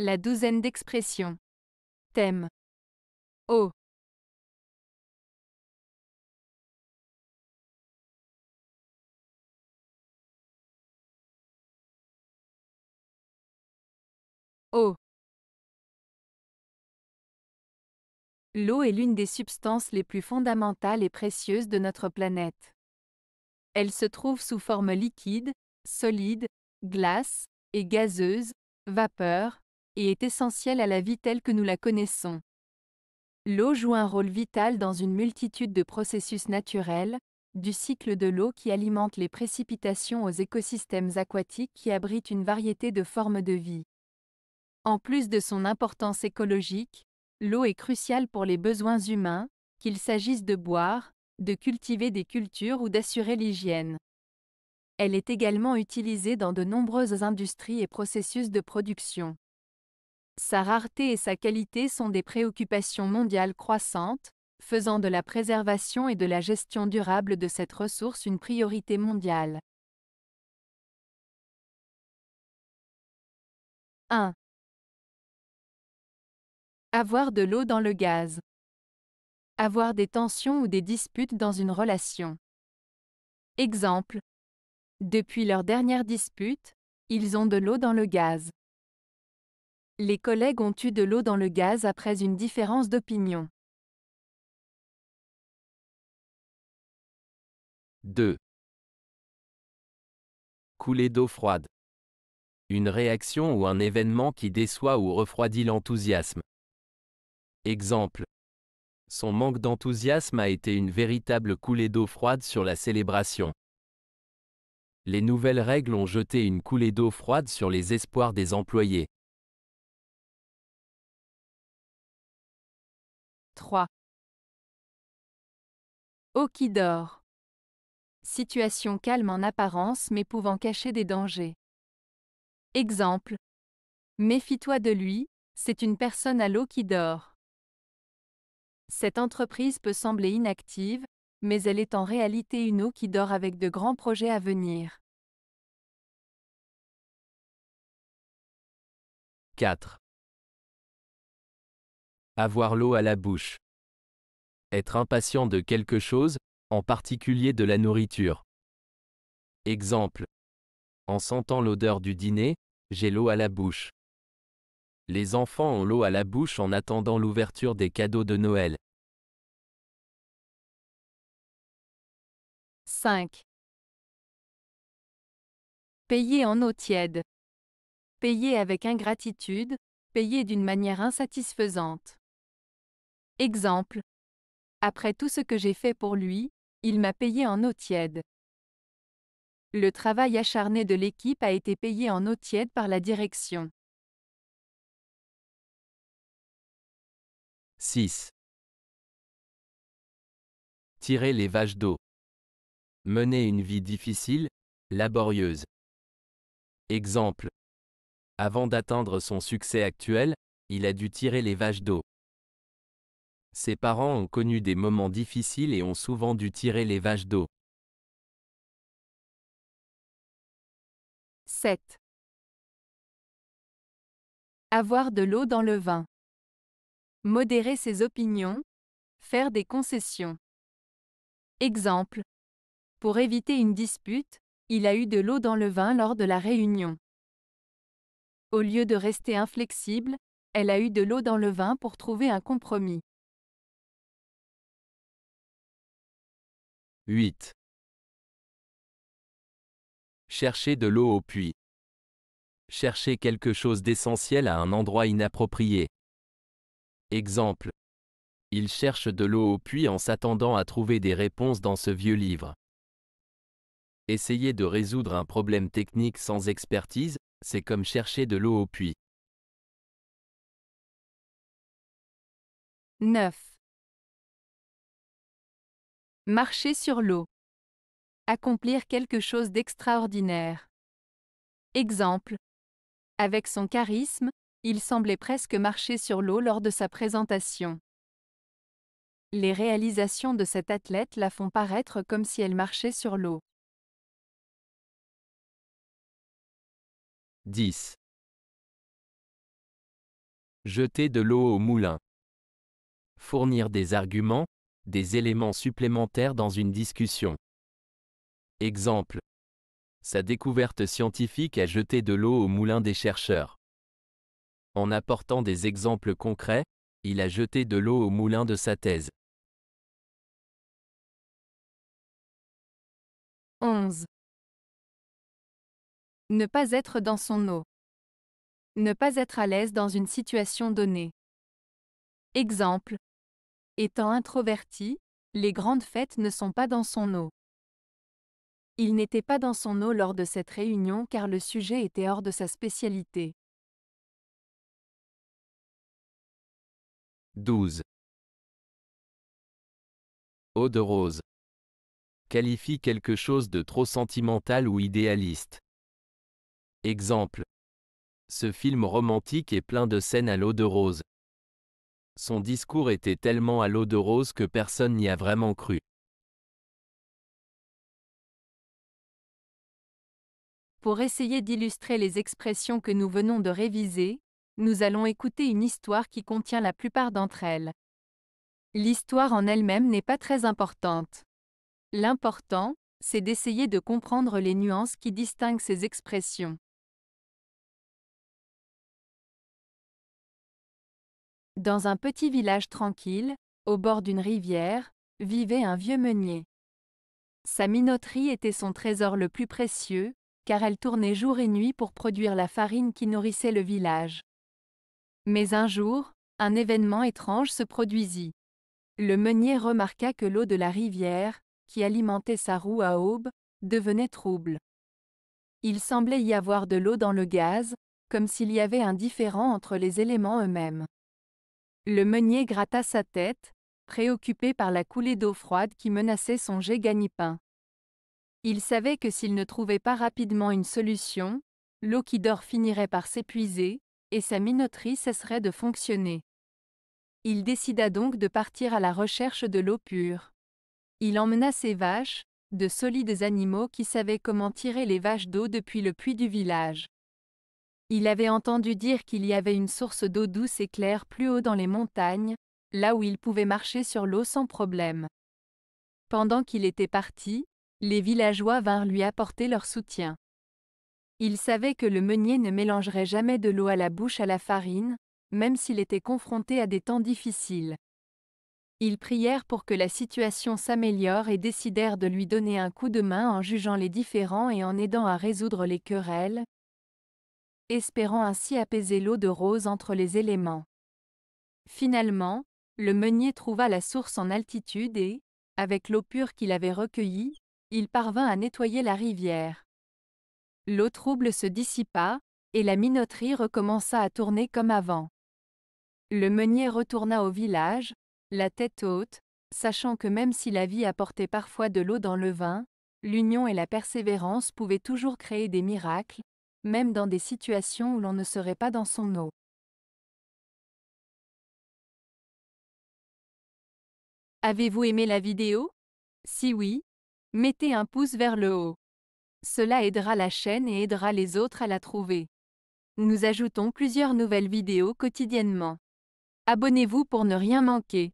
La douzaine d'expressions. Thème. O. O. L'eau est l'une des substances les plus fondamentales et précieuses de notre planète. Elle se trouve sous forme liquide, solide, glace et gazeuse, vapeur, et est essentielle à la vie telle que nous la connaissons. L'eau joue un rôle vital dans une multitude de processus naturels, du cycle de l'eau qui alimente les précipitations aux écosystèmes aquatiques qui abritent une variété de formes de vie. En plus de son importance écologique, l'eau est cruciale pour les besoins humains, qu'il s'agisse de boire, de cultiver des cultures ou d'assurer l'hygiène. Elle est également utilisée dans de nombreuses industries et processus de production. Sa rareté et sa qualité sont des préoccupations mondiales croissantes, faisant de la préservation et de la gestion durable de cette ressource une priorité mondiale. 1. Avoir de l'eau dans le gaz. Avoir des tensions ou des disputes dans une relation. Exemple. Depuis leur dernière dispute, ils ont de l'eau dans le gaz. Les collègues ont eu de l'eau dans le gaz après une différence d'opinion. 2. Coulée d'eau froide. Une réaction ou un événement qui déçoit ou refroidit l'enthousiasme. Exemple. Son manque d'enthousiasme a été une véritable coulée d'eau froide sur la célébration. Les nouvelles règles ont jeté une coulée d'eau froide sur les espoirs des employés. 3. qui dort. Situation calme en apparence mais pouvant cacher des dangers. Exemple. Méfie-toi de lui, c'est une personne à l'eau qui dort. Cette entreprise peut sembler inactive, mais elle est en réalité une eau qui dort avec de grands projets à venir. 4. Avoir l'eau à la bouche. Être impatient de quelque chose, en particulier de la nourriture. Exemple. En sentant l'odeur du dîner, j'ai l'eau à la bouche. Les enfants ont l'eau à la bouche en attendant l'ouverture des cadeaux de Noël. 5. Payer en eau tiède. Payer avec ingratitude, payer d'une manière insatisfaisante. Exemple. Après tout ce que j'ai fait pour lui, il m'a payé en eau tiède. Le travail acharné de l'équipe a été payé en eau tiède par la direction. 6. Tirer les vaches d'eau. Mener une vie difficile, laborieuse. Exemple. Avant d'atteindre son succès actuel, il a dû tirer les vaches d'eau. Ses parents ont connu des moments difficiles et ont souvent dû tirer les vaches d'eau. 7. Avoir de l'eau dans le vin. Modérer ses opinions. Faire des concessions. Exemple. Pour éviter une dispute, il a eu de l'eau dans le vin lors de la réunion. Au lieu de rester inflexible, elle a eu de l'eau dans le vin pour trouver un compromis. 8. Chercher de l'eau au puits. Chercher quelque chose d'essentiel à un endroit inapproprié. Exemple. Il cherche de l'eau au puits en s'attendant à trouver des réponses dans ce vieux livre. Essayer de résoudre un problème technique sans expertise, c'est comme chercher de l'eau au puits. 9. Marcher sur l'eau. Accomplir quelque chose d'extraordinaire. Exemple. Avec son charisme, il semblait presque marcher sur l'eau lors de sa présentation. Les réalisations de cet athlète la font paraître comme si elle marchait sur l'eau. 10. Jeter de l'eau au moulin. Fournir des arguments, des éléments supplémentaires dans une discussion. Exemple. Sa découverte scientifique a jeté de l'eau au moulin des chercheurs. En apportant des exemples concrets, il a jeté de l'eau au moulin de sa thèse. 11. Ne pas être dans son eau. Ne pas être à l'aise dans une situation donnée. Exemple, Étant introverti, les grandes fêtes ne sont pas dans son eau. Il n'était pas dans son eau lors de cette réunion car le sujet était hors de sa spécialité. 12. Eau de rose. Qualifie quelque chose de trop sentimental ou idéaliste. Exemple. Ce film romantique est plein de scènes à l'eau de rose. Son discours était tellement à l'eau de rose que personne n'y a vraiment cru. Pour essayer d'illustrer les expressions que nous venons de réviser, nous allons écouter une histoire qui contient la plupart d'entre elles. L'histoire en elle-même n'est pas très importante. L'important, c'est d'essayer de comprendre les nuances qui distinguent ces expressions. Dans un petit village tranquille, au bord d'une rivière, vivait un vieux meunier. Sa minoterie était son trésor le plus précieux, car elle tournait jour et nuit pour produire la farine qui nourrissait le village. Mais un jour, un événement étrange se produisit. Le meunier remarqua que l'eau de la rivière, qui alimentait sa roue à aube, devenait trouble. Il semblait y avoir de l'eau dans le gaz, comme s'il y avait un différent entre les éléments eux-mêmes. Le meunier gratta sa tête, préoccupé par la coulée d'eau froide qui menaçait son jet Il savait que s'il ne trouvait pas rapidement une solution, l'eau qui dort finirait par s'épuiser, et sa minoterie cesserait de fonctionner. Il décida donc de partir à la recherche de l'eau pure. Il emmena ses vaches, de solides animaux qui savaient comment tirer les vaches d'eau depuis le puits du village. Il avait entendu dire qu'il y avait une source d'eau douce et claire plus haut dans les montagnes, là où il pouvait marcher sur l'eau sans problème. Pendant qu'il était parti, les villageois vinrent lui apporter leur soutien. Il savait que le meunier ne mélangerait jamais de l'eau à la bouche à la farine, même s'il était confronté à des temps difficiles. Ils prièrent pour que la situation s'améliore et décidèrent de lui donner un coup de main en jugeant les différends et en aidant à résoudre les querelles, espérant ainsi apaiser l'eau de rose entre les éléments. Finalement, le meunier trouva la source en altitude et, avec l'eau pure qu'il avait recueillie, il parvint à nettoyer la rivière. L'eau trouble se dissipa, et la minoterie recommença à tourner comme avant. Le meunier retourna au village, la tête haute, sachant que même si la vie apportait parfois de l'eau dans le vin, l'union et la persévérance pouvaient toujours créer des miracles, même dans des situations où l'on ne serait pas dans son eau. Avez-vous aimé la vidéo Si oui, mettez un pouce vers le haut. Cela aidera la chaîne et aidera les autres à la trouver. Nous ajoutons plusieurs nouvelles vidéos quotidiennement. Abonnez-vous pour ne rien manquer.